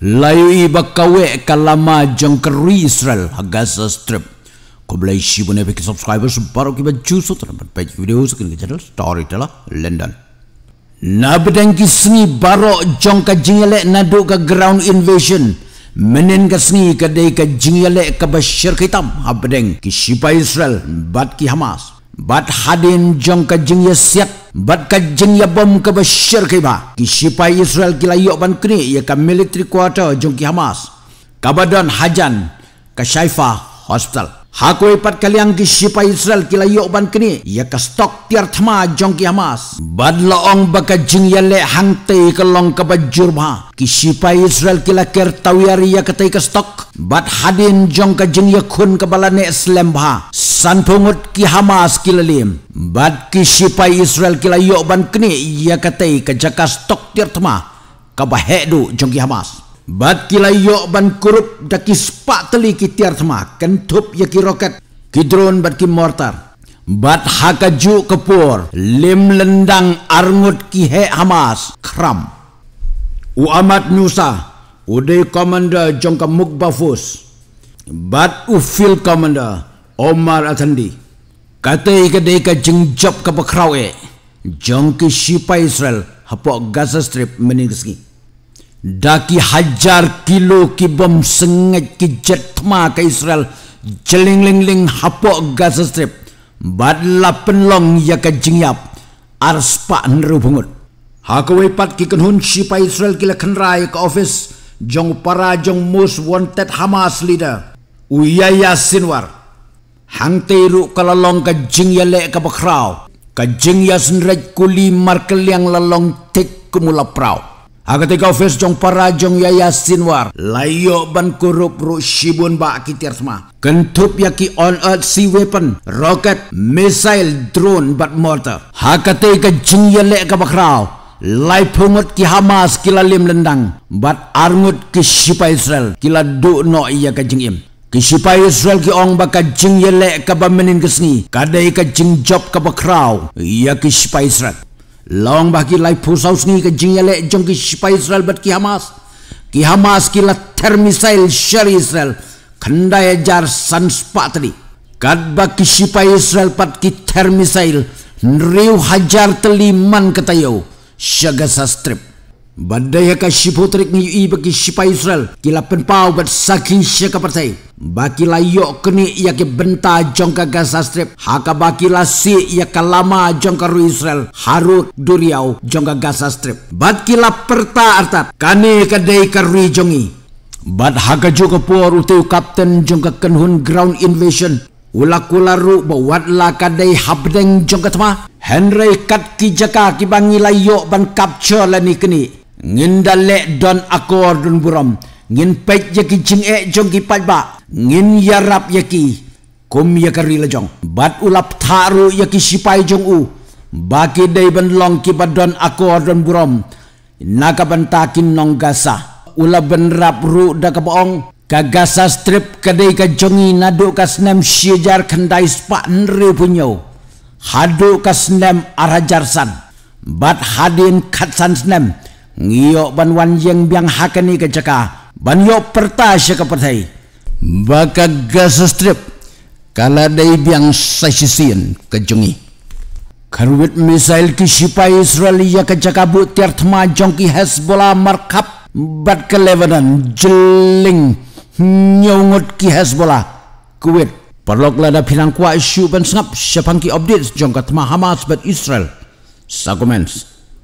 layu iba kawe kalama jang jangkeri Israel Gaza Strip. Kau boleh isi eh, bagi subscribers baru kita jusu terdapat page video sekian channel story telah London. Nabi dan kisni baru jang jingelek nado ke ground invasion. Menin kesni kedai ke jingelek ke Bashir Kitab. Abdeng kisipa Israel bat ki Hamas. Bat hadin jang jingya siat bat kajeng ya bom ke Bashir ke ba ki sipai Israel ki layok ban kini ya ka military quarter jong ki Hamas kabadan hajan ka Shaifa hospital Hako ipat kali ang kisipa Israel kila ban kini ya ka stok tiar thama jong ki Hamas badloong baka jing ya le hangte ikalong ka bajur ba kisipa Israel kila ker tawiyari ya katay ka stok bad hadin jong ka jing ya khun ka balane Islam ba san pungut ki Hamas ki lalim. Bat ki sipai Israel ki layok ban kini ia katai ke jaka stok tirtma kabahek du jong ki Hamas. Bat ki layok ban kurup daki sepak teli ki tirtma kentup ya ki roket ki drone bat ki mortar. Bat hakaju kepur lim lendang arngut ki hek Hamas kram. Uamat Nusa Udai Komander Jongka Mukbafus Bat Ufil komanda. Omar Atandi kata ikadai ka jengjop ka pekrau e eh. jongki sipa Israel hapok Gaza Strip meningski daki hajar kilo ki bom sengat ki ke Israel jeling Israel jelinglingling hapo Gaza Strip bad lapen long ya ka jengyap arspa nerubungut Hako wepat ki kenhun sipa Israel kila kenrai ke office jong para jong most wanted Hamas leader Uyaya Sinwar Hang teiru kalalong ka jing ya lek ka bakrau. Ka jing ya senrej kuli markel yang lalong tek kumula prau. Aga te kau jong para jong ya yasin war. layok ban kurup ru shibun ba kitir sma. Kentup ya ki on earth sea weapon. Rocket, missile, drone, bat mortar. Haka te ka ya lek ka bakrau. Lai pungut ki Hamas kila lim lendang. Bat arngut ki Shipa Israel. Kila duk no iya ka jing im. कि सिपाही इसराइल की ओंग बा जिंग ये ले कबा मेनिन किसनी कादे का जिंग जॉब कबा खराव या कि सिपाही इसराइल लौंग बा की लाइफ फुसाउस नहीं का जिंग ये ले जंग की सिपाही इसराइल बट की हमास की हमास की लथर मिसाइल शर इसराइल खंडा ये जार सन्स पातरी कादबा की सिपाही इसराइल पट की थर मिसाइल रिव हजार तली मन कतयो शगसा strip Benda yang akan ni terik ngiyui bagi sipa Israel Kila penpau bat saki syaka partai Baki layok keni ia ke benta jongka Gaza Strip Haka baki lasi ia ke lama jongka Ru Israel Haruk duriau jongka Gaza Strip Baki lah perta artat Kani kedai ke Ru jongi Bat haka juga puar uteu kapten jongka kenhun ground invasion Ulakularu bawat la kadai habdeng jongka tema Henry kat kijaka kibangi layok ban capture lah ni kini ngin dalek don akor don buram ngin pet yaki jing e jong ki pat ngin yarap yaki kum yakari la jong bat ulap tharu yaki sipai jong u baki dei ban long ki bat don akor don buram naka ban takin nong gasa ulap ban rap ru da ka baong ka gasa strip ka dei ka jongi na do ka snem syejar kandai spa nre punyo hadu ka snem arajarsan bat hadin katsan snem snem ngiyo ban wan yang biang hakani ke ceka ban yo perta se ke pertai gas strip kalau dai biang sasisien kejungi. jungi karwit misail ki sipai israel ya ke ceka bu tertma jongki hezbollah markap bat ke jeling nyongut ki hezbollah kuwait perlok lada pinang kuat isu ban sengap sepangki update jongka tema hamas bat israel sakomens so,